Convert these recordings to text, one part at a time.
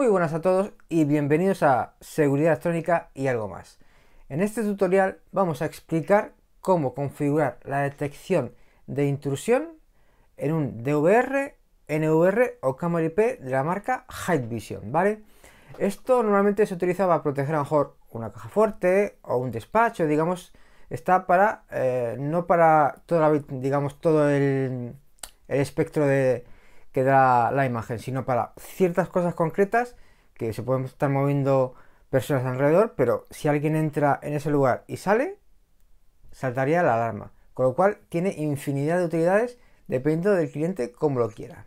Muy buenas a todos y bienvenidos a Seguridad Electrónica y algo más. En este tutorial vamos a explicar cómo configurar la detección de intrusión en un DVR, NVR o cámara IP de la marca High Vision, ¿vale? Esto normalmente se utiliza para proteger a lo mejor una caja fuerte o un despacho, digamos, está para, eh, no para toda digamos, todo el espectro de, quedará la imagen, sino para ciertas cosas concretas que se pueden estar moviendo personas alrededor, pero si alguien entra en ese lugar y sale, saltaría la alarma. Con lo cual tiene infinidad de utilidades dependiendo del cliente como lo quiera.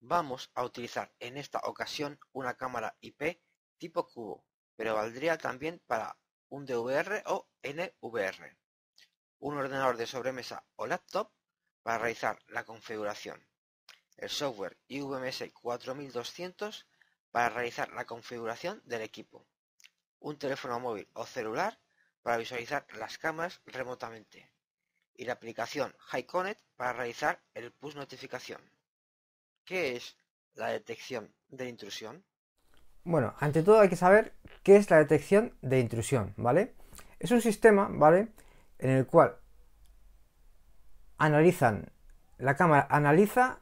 Vamos a utilizar en esta ocasión una cámara IP tipo cubo, pero valdría también para un DVR o NVR, un ordenador de sobremesa o laptop para realizar la configuración, el software IVMS 4200 para realizar la configuración del equipo, un teléfono móvil o celular para visualizar las cámaras remotamente y la aplicación HiConnect para realizar el push notificación. ¿Qué es la detección de intrusión? Bueno, ante todo hay que saber qué es la detección de intrusión, ¿vale? Es un sistema, ¿vale? En el cual analizan, la cámara analiza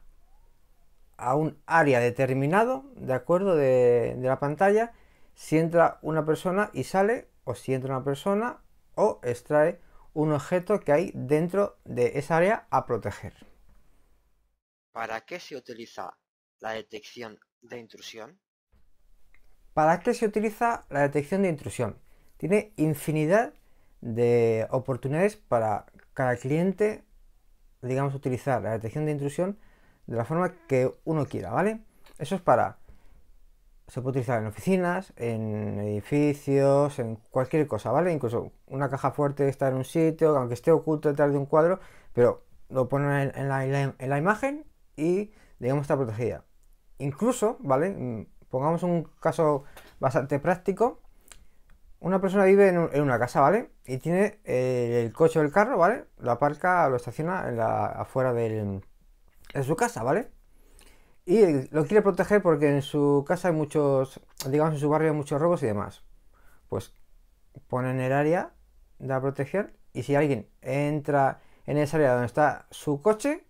a un área determinado, de acuerdo, de, la pantalla, si entra una persona y sale, o si entra una persona o extrae un objeto que hay dentro de esa área a proteger. ¿Para qué se utiliza la detección de intrusión? ¿Para qué se utiliza la detección de intrusión? Tiene infinidad de oportunidades para cada cliente digamos, utilizar la detección de intrusión de la forma que uno quiera, ¿vale? Eso es para... Se puede utilizar en oficinas, en edificios, en cualquier cosa, ¿vale? Incluso una caja fuerte está en un sitio, aunque esté oculto detrás de un cuadro, pero lo ponen en la, en la, en la imagen y, digamos, está protegida. Incluso, ¿vale? Mm, pongamos un caso bastante práctico una persona vive en, una casa, ¿vale? Y tiene eh, el coche del el carro, ¿vale? Lo aparca, lo estaciona en la, afuera de su casa, ¿vale? Y lo quiere proteger porque en su casa hay muchos, digamos, en su barrio hay muchos robos y demás. Pues pone en el área de proteger protección y si alguien entra en esa área donde está su coche,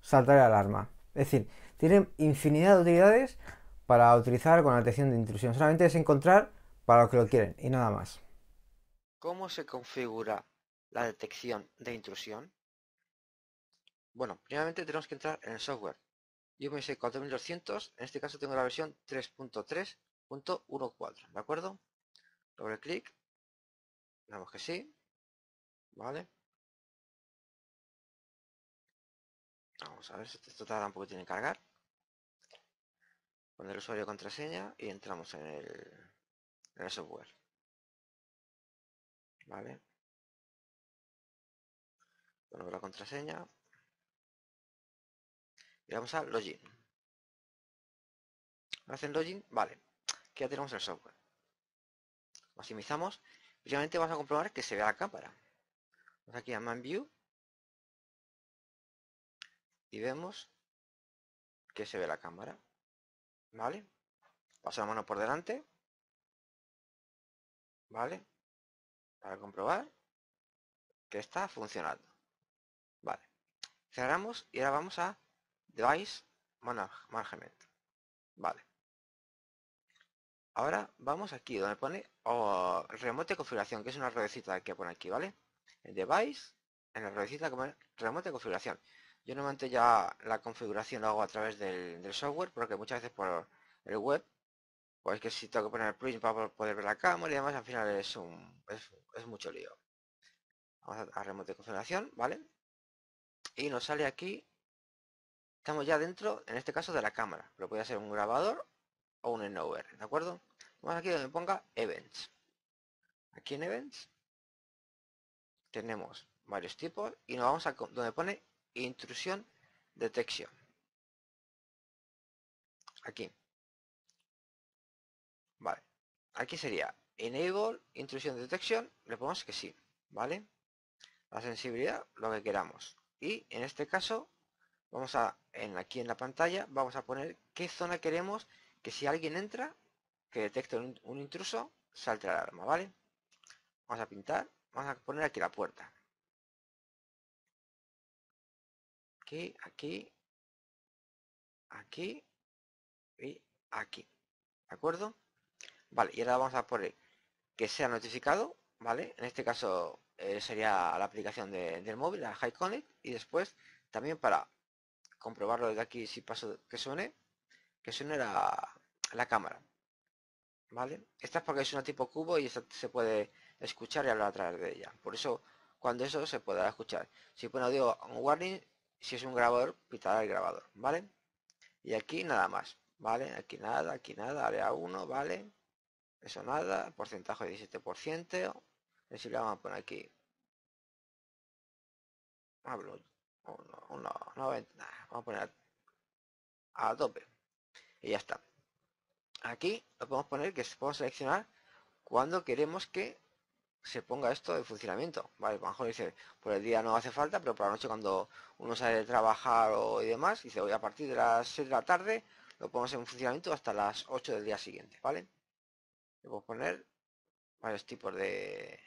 saltará la alarma. Es decir, tiene infinidad de utilidades para utilizar con atención de intrusión. Solamente es encontrar para los que lo quieren y nada más. ¿Cómo se configura la detección de intrusión? Bueno, primeramente tenemos que entrar en el software. Yo me hice 4200, en este caso tengo la versión 3.3.14, ¿de acuerdo? Doble clic, damos que sí, ¿vale? Vamos a ver si esto tarda un poquito en cargar. Poner usuario y contraseña y entramos en el en el software. ¿Vale? Ponemos la contraseña. Y vamos a login. Hacen login, vale. Que ya tenemos el software. Maximizamos. Finalmente vamos a comprobar que se vea la cámara. Vamos aquí a Man View. Y vemos que se ve la cámara. ¿Vale? Pasamos la mano por delante. ¿Vale? Para comprobar que está funcionando. Vale. Cerramos y ahora vamos a Device Management. Vale. Ahora vamos aquí donde pone oh, remote configuración, que es una ruedecita que pone aquí, ¿vale? El device, en la ruedecita como pone remote configuración. Yo normalmente ya la configuración lo hago a través del software, porque muchas veces por el web pues que si tengo que poner el plugin para poder ver la cámara y además al final es un es, mucho lío. Vamos a, remote de configuración, ¿vale? Y nos sale aquí, estamos ya dentro, en este caso, de la cámara. Lo puede hacer un grabador o un over ¿de acuerdo? Vamos aquí donde ponga Events. Aquí en Events tenemos varios tipos y nos vamos a donde pone Intrusión detección Aquí. Vale. Aquí sería enable, intrusión detección, le ponemos que sí, ¿vale? La sensibilidad, lo que queramos. Y en este caso, vamos a, en, aquí en la pantalla, vamos a poner qué zona queremos que si alguien entra, que detecte un, intruso, salte la alarma, ¿vale? Vamos a pintar, vamos a poner aquí la puerta. Aquí, aquí, aquí y aquí, ¿de acuerdo? Vale, y ahora vamos a poner que sea notificado, ¿vale? En este caso eh, sería la aplicación del móvil, la High Connect, y después también para comprobarlo desde aquí si paso que suene, que suene la, cámara. ¿Vale? Esta es porque es una tipo cubo y esta se puede escuchar y hablar a través de ella. Por eso cuando eso se pueda escuchar. Si pone audio un warning, si es un grabador, pitará el grabador, ¿vale? Y aquí nada más, ¿vale? Aquí nada, aquí nada, área uno ¿vale? Eso nada, porcentaje 17%. si le vamos a poner aquí. Oh, vamos a poner a, Y ya está. Aquí lo podemos poner que se podemos seleccionar cuando queremos que se ponga esto de funcionamiento. Vale, a lo mejor dice, por el día no hace falta, pero por la noche cuando uno sale de trabajar o y demás, dice, hoy a partir de las 6 de la tarde lo ponemos en funcionamiento hasta las 8 del día siguiente, ¿vale? voy a poner varios tipos de,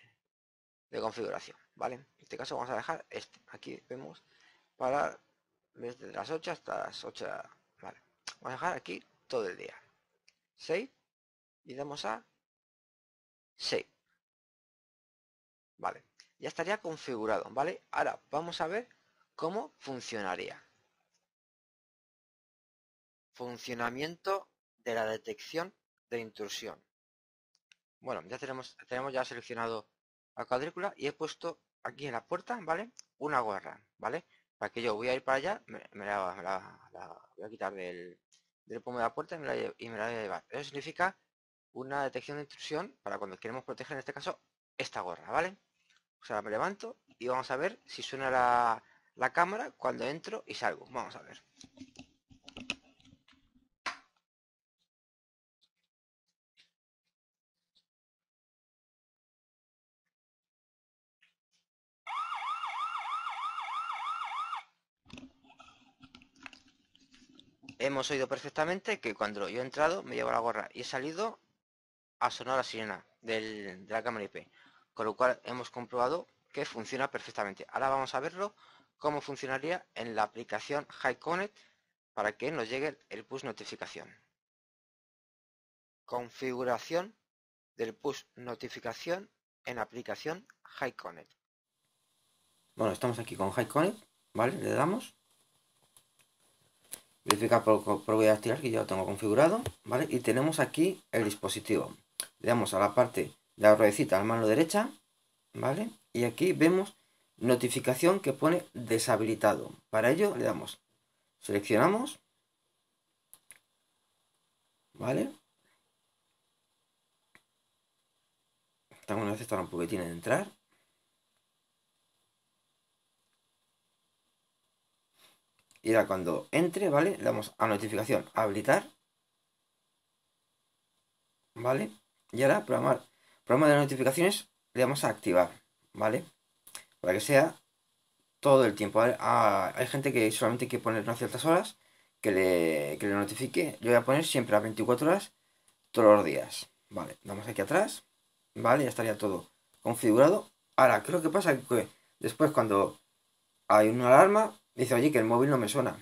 de configuración, ¿vale? En este caso vamos a dejar este. Aquí vemos para desde las 8 hasta las 8, ¿vale? Vamos a dejar aquí todo el día. 6 y damos a 6. Vale, ya estaría configurado, ¿vale? Ahora vamos a ver cómo funcionaría. Funcionamiento de la detección de intrusión. Bueno, ya tenemos, tenemos ya seleccionado la cuadrícula y he puesto aquí en la puerta, ¿vale? Una gorra, ¿vale? Para que yo voy a ir para allá, me, la, voy a quitar del, pomo de la puerta y me, la, y voy a llevar. Eso significa una detección de intrusión para cuando queremos proteger, en este caso, esta gorra, ¿vale? O sea, me levanto y vamos a ver si suena la, la cámara cuando entro y salgo. Vamos a ver. Hemos oído perfectamente que cuando yo he entrado me llevo la gorra y he salido a sonar la sirena del, de la cámara IP. Con lo cual hemos comprobado que funciona perfectamente. Ahora vamos a verlo cómo funcionaría en la aplicación high connect para que nos llegue el push notificación. Configuración del push notificación en aplicación high connect Bueno, estamos aquí con connect, ¿vale? Le damos Verificar por a tirar que ya lo tengo configurado, ¿vale? Y tenemos aquí el dispositivo. Le damos a la parte de la ruedecita a la mano derecha, ¿vale? Y aquí vemos notificación que pone deshabilitado. Para ello le damos, seleccionamos, ¿vale? Tengo un poquitín de entrar. Y ahora cuando entre, ¿vale? Le damos a notificación, habilitar. ¿Vale? Y ahora programar. Programa de notificaciones le damos a activar, ¿vale? Para que sea todo el tiempo. hay ah, gente que solamente quiere que poner unas ciertas horas que le, que le notifique. Yo voy a poner siempre a 24 horas todos los días. Vale, damos aquí atrás. Vale, ya estaría todo configurado. Ahora, creo que pasa que después cuando hay una alarma, Dice, allí que el móvil no me suena.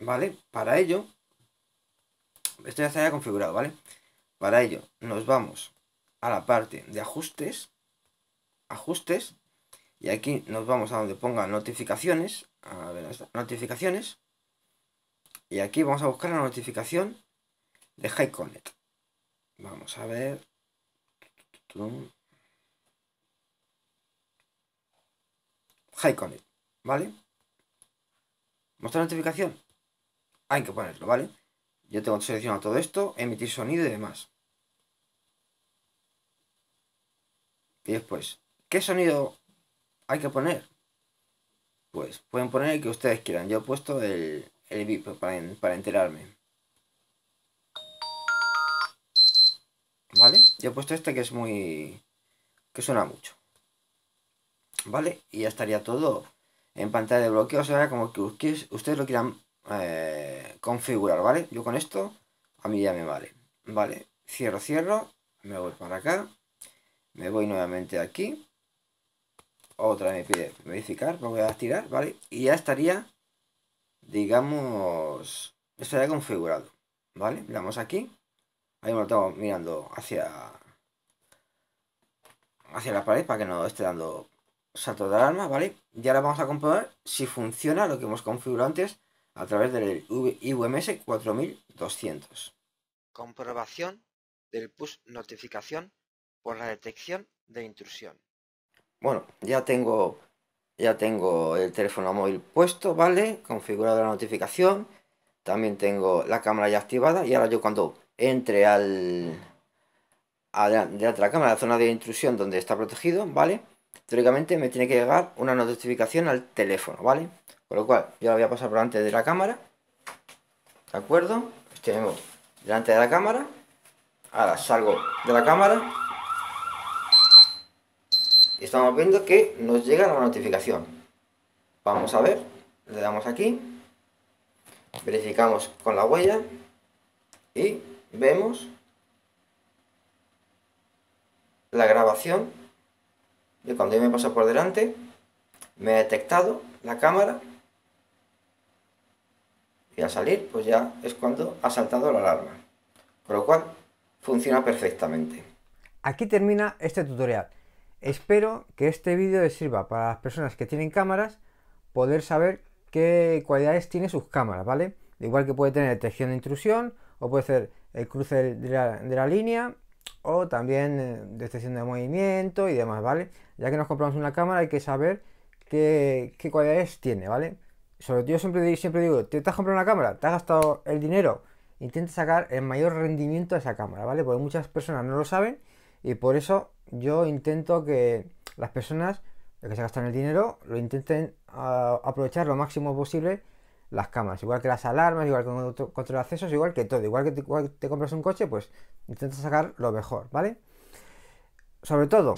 ¿Vale? Para ello, esto ya está configurado, ¿vale? Para ello, nos vamos a la parte de ajustes, ajustes, y aquí nos vamos a donde ponga notificaciones, a ver, notificaciones, y aquí vamos a buscar la notificación de High Connect. Vamos a ver. HiConnect, ¿vale? Mostrar notificación. Hay que ponerlo, ¿vale? Yo tengo seleccionado todo esto, emitir sonido y demás. Y después, ¿qué sonido hay que poner? Pues pueden poner el que ustedes quieran. Yo he puesto el, el VIP para, para enterarme. ¿Vale? Yo he puesto este que es muy... que suena mucho. ¿Vale? Y ya estaría todo en pantalla de bloqueo, sea como que ustedes lo quieran eh, configurar, ¿vale? Yo con esto a mí ya me vale, ¿vale? Cierro, cierro, me voy para acá, me voy nuevamente aquí, otra me pide verificar, me voy a tirar, ¿vale? Y ya estaría, digamos, estaría configurado, ¿vale? Miramos aquí, ahí me lo tengo mirando hacia, hacia la pared para que no esté dando salto de alarma, ¿vale? Y ahora vamos a comprobar si funciona lo que hemos configurado antes a través del ivms 4200. Comprobación del push notificación por la detección de intrusión. Bueno, ya tengo ya tengo el teléfono móvil puesto, ¿vale? configurado la notificación. También tengo la cámara ya activada. Y ahora yo cuando entre al... de otra cámara, la zona de intrusión donde está protegido, ¿vale? teóricamente me tiene que llegar una notificación al teléfono, ¿vale? Con lo cual, yo la voy a pasar por delante de la cámara, ¿de acuerdo? tenemos delante de la cámara, ahora salgo de la cámara y estamos viendo que nos llega la notificación. Vamos a ver, le damos aquí, verificamos con la huella y vemos la grabación y cuando yo me paso por delante, me ha detectado la cámara y al salir, pues ya es cuando ha saltado la alarma. Con lo cual, funciona perfectamente. Aquí termina este tutorial. Espero que este vídeo les sirva para las personas que tienen cámaras poder saber qué cualidades tiene sus cámaras, ¿vale? Igual que puede tener detección de intrusión o puede ser el cruce de la línea o también eh, detección de movimiento y demás, ¿vale? Ya que nos compramos una cámara hay que saber qué, cualidades tiene, ¿vale? Sobre todo yo siempre, digo, siempre digo, te has comprado una cámara, te has gastado el dinero, intenta sacar el mayor rendimiento de esa cámara, ¿vale? Porque muchas personas no lo saben y por eso yo intento que las personas que se gastan el dinero lo intenten ah, aprovechar lo máximo posible las camas igual que las alarmas, igual que otro, control de accesos, igual que todo, igual que te, compras un coche, pues intenta sacar lo mejor, ¿vale? Sobre todo,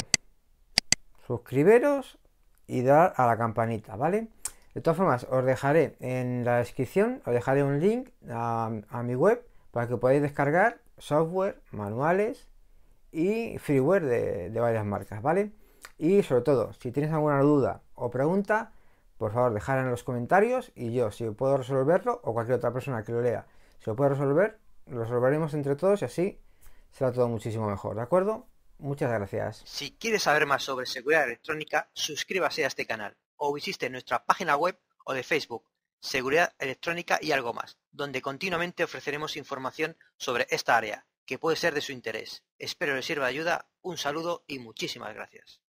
suscribiros y dar a la campanita, ¿vale? De todas formas, os dejaré en la descripción, os dejaré un link a, mi web para que podáis descargar software, manuales y freeware de, de varias marcas, ¿vale? Y sobre todo, si tienes alguna duda o pregunta, por favor dejar en los comentarios y yo, si puedo resolverlo o cualquier otra persona que lo lea, si lo puede resolver, lo resolveremos entre todos y así será todo muchísimo mejor, ¿de acuerdo? Muchas gracias. Si quieres saber más sobre seguridad electrónica, suscríbase a este canal o visite nuestra página web o de Facebook, Seguridad Electrónica y algo más, donde continuamente ofreceremos información sobre esta área que puede ser de su interés. Espero les sirva de ayuda, un saludo y muchísimas gracias.